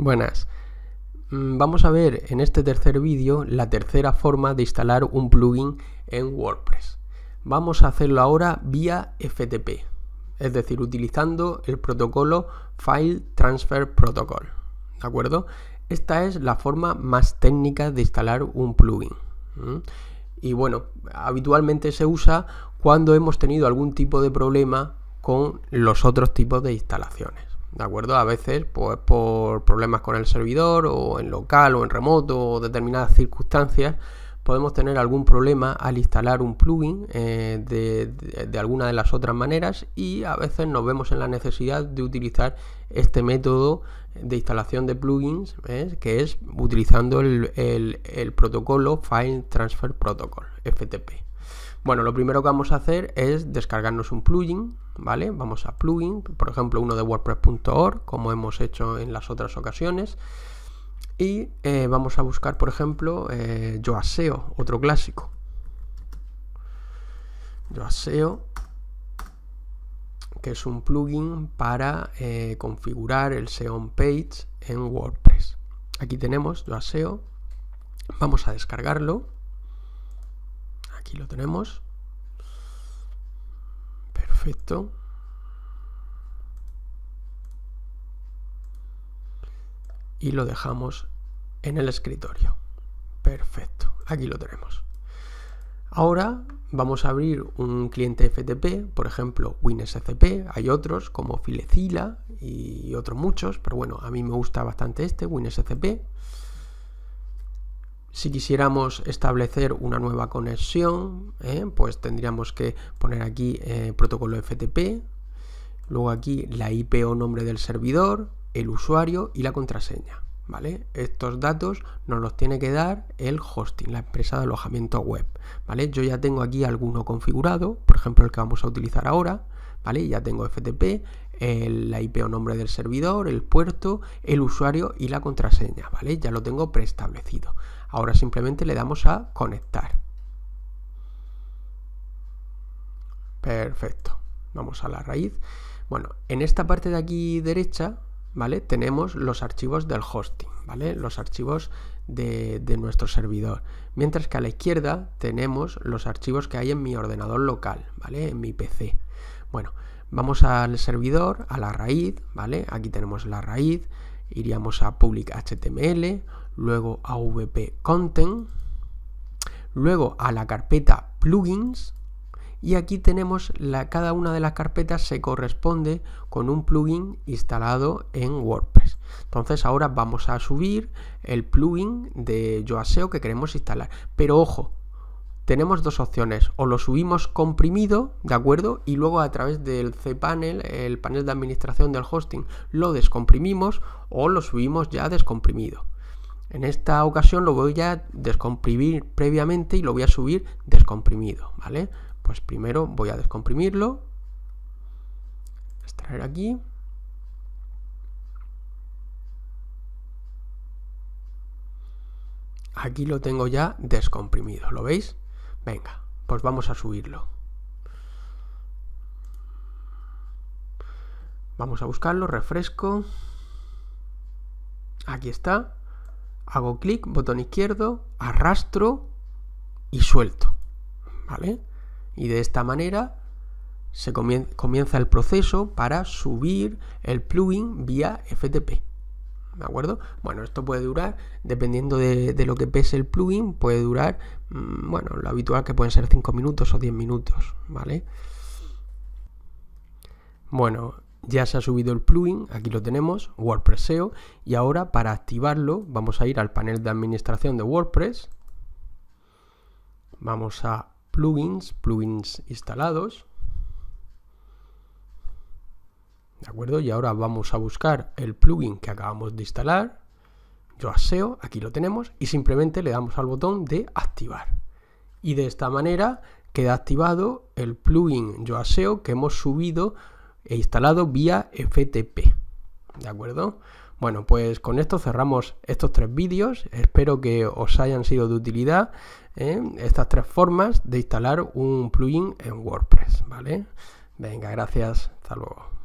Buenas. Mm, vamos a ver en este tercer vídeo la tercera forma de instalar un plugin en WordPress. Vamos a hacerlo ahora vía FTP, es decir, utilizando el protocolo File Transfer Protocol. ¿De acuerdo? Esta es la forma más técnica de instalar un plugin. Y bueno, habitualmente se usa cuando hemos tenido algún tipo de problema con los otros tipos de instalaciones. ¿de acuerdo? A veces, pues por problemas con el servidor o en local o en remoto o determinadas circunstancias, podemos tener algún problema al instalar un plugin eh, de, alguna de las otras maneras y a veces nos vemos en la necesidad de utilizar este método de instalación de plugins que es utilizando el, el protocolo File Transfer Protocol FTP. Bueno, lo primero que vamos a hacer es descargarnos un plugin, ¿vale? Vamos a plugin, por ejemplo uno de wordpress.org como hemos hecho en las otras ocasiones. Y eh, vamos a buscar, por ejemplo, eh, Yoaseo, otro clásico. Yoaseo, que es un plugin para eh, configurar el SEO page en WordPress. Aquí tenemos Yoaseo. Vamos a descargarlo. Aquí lo tenemos. Perfecto. y lo dejamos en el escritorio. Perfecto, aquí lo tenemos. Ahora vamos a abrir un cliente FTP, por ejemplo WinSCP, hay otros como Filecila y otros muchos, pero bueno, a mí me gusta bastante este, WinSCP. Si quisiéramos establecer una nueva conexión, ¿eh? pues tendríamos que poner aquí eh, protocolo FTP, luego aquí la IP o nombre del servidor, el usuario y la contraseña. ¿Vale? Estos datos nos los tiene que dar el hosting, la empresa de alojamiento web, ¿vale? Yo ya tengo aquí alguno configurado, por ejemplo el que vamos a utilizar ahora, ¿vale? Ya tengo FTP, el, la IP o nombre del servidor, el puerto, el usuario y la contraseña, ¿vale? Ya lo tengo preestablecido. Ahora simplemente le damos a conectar. Perfecto. Vamos a la raíz. Bueno, en esta parte de aquí derecha tenemos los archivos del hosting, ¿vale? Los archivos de, nuestro servidor. Mientras que a la izquierda tenemos los archivos que hay en mi ordenador local, ¿vale? En mi PC. Bueno, vamos al servidor, a la raíz, ¿vale? Aquí tenemos la raíz, iríamos a public html, luego a vp content, luego a la carpeta plugins, y aquí tenemos la, cada una de las carpetas se corresponde con un plugin instalado en WordPress. Entonces ahora vamos a subir el plugin de YoaSeo que queremos instalar. Pero ojo, tenemos dos opciones, o lo subimos comprimido, ¿de acuerdo? Y luego a través del cPanel, el panel de administración del hosting, lo descomprimimos o lo subimos ya descomprimido. En esta ocasión lo voy a descomprimir previamente y lo voy a subir descomprimido, ¿vale? Pues primero voy a descomprimirlo, extraer aquí. Aquí lo tengo ya descomprimido, ¿lo veis? Venga, pues vamos a subirlo. Vamos a buscarlo, refresco. Aquí está. Hago clic, botón izquierdo, arrastro y suelto. ¿Vale? Y de esta manera se comienza el proceso para subir el plugin vía FTP. ¿De acuerdo? Bueno, esto puede durar, dependiendo de, lo que pese el plugin, puede durar, mm, bueno, lo habitual que pueden ser 5 minutos o 10 minutos, ¿vale? Bueno, ya se ha subido el plugin, aquí lo tenemos, WordPress SEO, y ahora para activarlo vamos a ir al panel de administración de WordPress, vamos a plugins, plugins instalados. ¿De acuerdo? Y ahora vamos a buscar el plugin que acabamos de instalar. Yo aseo, aquí lo tenemos, y simplemente le damos al botón de activar. Y de esta manera queda activado el plugin Yo aseo que hemos subido e instalado vía FTP. ¿De acuerdo? Bueno, pues con esto cerramos estos tres vídeos. Espero que os hayan sido de utilidad ¿eh? estas tres formas de instalar un plugin en WordPress, ¿vale? Venga, gracias. Hasta luego.